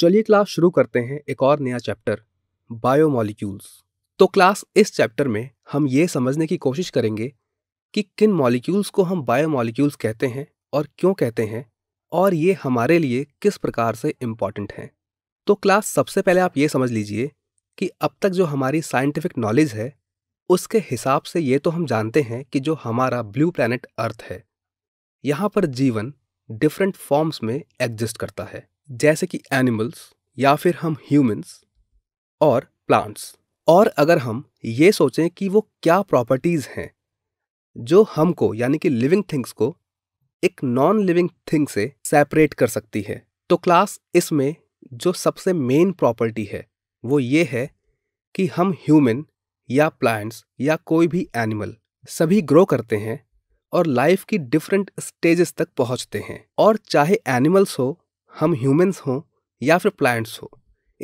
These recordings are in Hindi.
चलिए क्लास शुरू करते हैं एक और नया चैप्टर बायोमोलिक्यूल्स तो क्लास इस चैप्टर में हम ये समझने की कोशिश करेंगे कि किन मॉलिक्यूल्स को हम बायोमोलिक्यूल्स कहते हैं और क्यों कहते हैं और ये हमारे लिए किस प्रकार से इम्पॉर्टेंट हैं तो क्लास सबसे पहले आप ये समझ लीजिए कि अब तक जो हमारी साइंटिफिक नॉलेज है उसके हिसाब से ये तो हम जानते हैं कि जो हमारा ब्लू प्लैनेट अर्थ है यहाँ पर जीवन डिफरेंट फॉर्म्स में एग्जिस्ट करता है जैसे कि एनिमल्स या फिर हम ह्यूमंस और प्लांट्स और अगर हम ये सोचें कि वो क्या प्रॉपर्टीज़ हैं जो हमको यानी कि लिविंग थिंग्स को एक नॉन लिविंग थिंग से सेपरेट कर सकती है तो क्लास इसमें जो सबसे मेन प्रॉपर्टी है वो ये है कि हम ह्यूमन या प्लांट्स या कोई भी एनिमल सभी ग्रो करते हैं और लाइफ की डिफरेंट स्टेजेस तक पहुंचते हैं और चाहे एनिमल्स हो हम ह्यूमंस हों या फिर प्लांट्स हों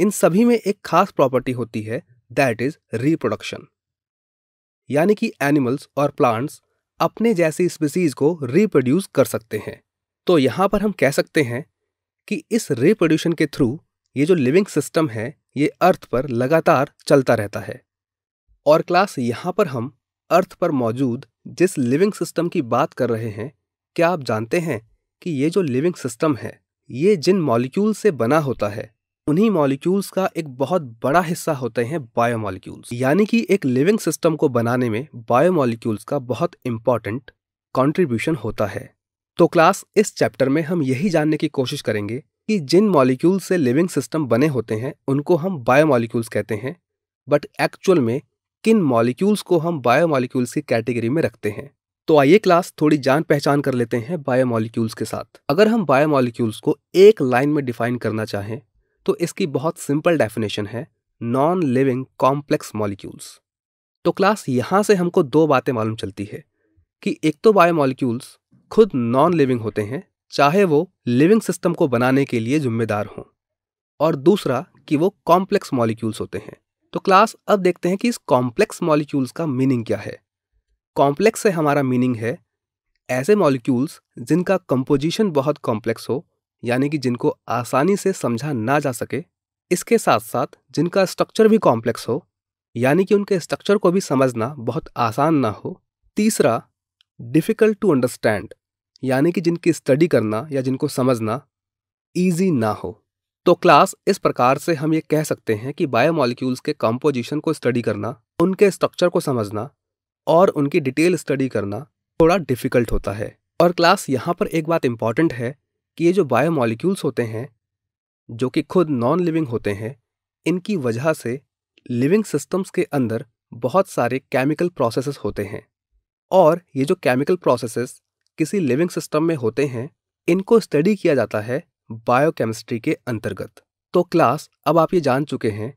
इन सभी में एक खास प्रॉपर्टी होती है दैट इज रिप्रोडक्शन यानी कि एनिमल्स और प्लांट्स अपने जैसी स्पीसीज को रिप्रोड्यूस कर सकते हैं तो यहाँ पर हम कह सकते हैं कि इस रिप्रोड्यूशन के थ्रू ये जो लिविंग सिस्टम है ये अर्थ पर लगातार चलता रहता है और क्लास यहाँ पर हम अर्थ पर मौजूद जिस लिविंग सिस्टम की बात कर रहे हैं क्या आप जानते हैं कि ये जो लिविंग सिस्टम है ये जिन मॉलिक्यूल से बना होता है उन्हीं मॉलिक्यूल्स का एक बहुत बड़ा हिस्सा होते हैं बायोमोलिक्यूल्स यानी कि एक लिविंग सिस्टम को बनाने में बायोमोलिक्यूल्स का बहुत इम्पॉर्टेंट कॉन्ट्रीब्यूशन होता है तो क्लास इस चैप्टर में हम यही जानने की कोशिश करेंगे कि जिन मॉलिक्यूल से लिविंग सिस्टम बने होते हैं उनको हम बायोमोलिक्यूल्स कहते हैं बट एक्चुअल में किन मॉलिक्यूल्स को हम बायोमोलिक्यूल्स की कैटेगरी में रखते हैं तो आइए क्लास थोड़ी जान पहचान कर लेते हैं बायोमोलिक्यूल्स के साथ अगर हम बायोमोलिक्यूल्स को एक लाइन में डिफाइन करना चाहें तो इसकी बहुत सिंपल डेफिनेशन है नॉन लिविंग कॉम्प्लेक्स मॉलिक्यूल्स तो क्लास यहाँ से हमको दो बातें मालूम चलती है कि एक तो बायोमोलिक्यूल्स खुद नॉन लिविंग होते हैं चाहे वो लिविंग सिस्टम को बनाने के लिए जिम्मेदार हों और दूसरा कि वो कॉम्प्लेक्स मॉलिक्यूल्स होते हैं तो क्लास अब देखते हैं कि इस कॉम्प्लेक्स मॉलिक्यूल्स का मीनिंग क्या है कॉम्प्लेक्स से हमारा मीनिंग है ऐसे मॉलिक्यूल्स जिनका कंपोजिशन बहुत कॉम्प्लेक्स हो यानी कि जिनको आसानी से समझा ना जा सके इसके साथ साथ जिनका स्ट्रक्चर भी कॉम्प्लेक्स हो यानी कि उनके स्ट्रक्चर को भी समझना बहुत आसान ना हो तीसरा डिफ़िकल्ट टू अंडरस्टैंड यानी कि जिनकी स्टडी करना या जिनको समझना ईजी ना हो तो क्लास इस प्रकार से हम ये कह सकते हैं कि बायोमोलिक्यूल्स के कॉम्पोजिशन को स्टडी करना उनके स्ट्रक्चर को समझना और उनकी डिटेल स्टडी करना थोड़ा डिफिकल्ट होता है और क्लास यहाँ पर एक बात इम्पॉर्टेंट है कि ये जो बायोमोलिक्यूल्स होते हैं जो कि खुद नॉन लिविंग होते हैं इनकी वजह से लिविंग सिस्टम्स के अंदर बहुत सारे केमिकल प्रोसेसेस होते हैं और ये जो केमिकल प्रोसेसेस किसी लिविंग सिस्टम में होते हैं इनको स्टडी किया जाता है बायोकेमिस्ट्री के अंतर्गत तो क्लास अब आप ये जान चुके हैं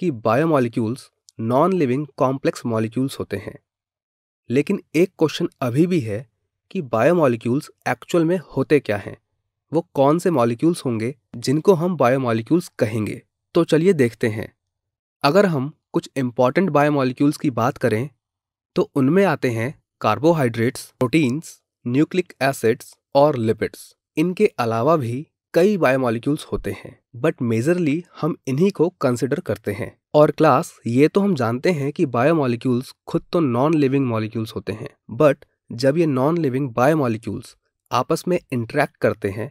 कि biomolecules non living complex molecules होते हैं लेकिन एक क्वेश्चन अभी भी है कि बायोमॉलिक्यूल्स एक्चुअल में होते क्या हैं वो कौन से मॉलिक्यूल्स होंगे जिनको हम बायोमॉलिक्यूल्स कहेंगे तो चलिए देखते हैं अगर हम कुछ इम्पॉर्टेंट बायोमॉलिक्यूल्स की बात करें तो उनमें आते हैं कार्बोहाइड्रेट्स प्रोटीन्स न्यूक्लिक एसिड्स और लिपिड्स इनके अलावा भी कई बायोमोलिक्यूल्स होते हैं बट मेजरली हम इन्हीं को कंसिडर करते हैं और क्लास ये तो हम जानते हैं कि बायोमोलिक्यूल्स खुद तो नॉन लिविंग मॉलिक्यूल्स होते हैं बट जब ये नॉन लिविंग बायोमोलिक्यूल्स आपस में इंटरेक्ट करते हैं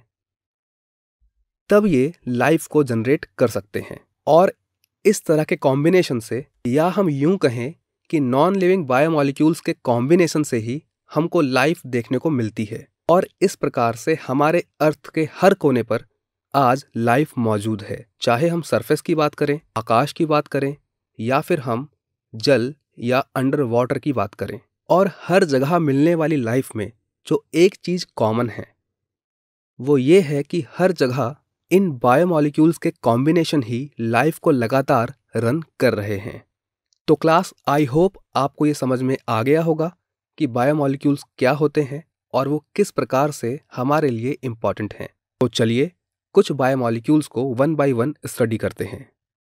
तब ये लाइफ को जनरेट कर सकते हैं और इस तरह के कॉम्बिनेशन से या हम यूं कहें कि नॉन लिविंग बायोमोलिक्यूल्स के कॉम्बिनेशन से ही हमको लाइफ देखने को मिलती है और इस प्रकार से हमारे अर्थ के हर कोने पर आज लाइफ मौजूद है चाहे हम सरफेस की बात करें आकाश की बात करें या फिर हम जल या अंडर वाटर की बात करें और हर जगह मिलने वाली लाइफ में जो एक चीज़ कॉमन है वो ये है कि हर जगह इन बायोमोलिक्यूल्स के कॉम्बिनेशन ही लाइफ को लगातार रन कर रहे हैं तो क्लास आई होप आपको ये समझ में आ गया होगा कि बायोमोलिक्यूल्स क्या होते हैं और वो किस प्रकार से हमारे लिए इम्पॉर्टेंट हैं तो चलिए कुछ बायोमॉलिक्यूल्स को वन बाय वन स्टडी करते हैं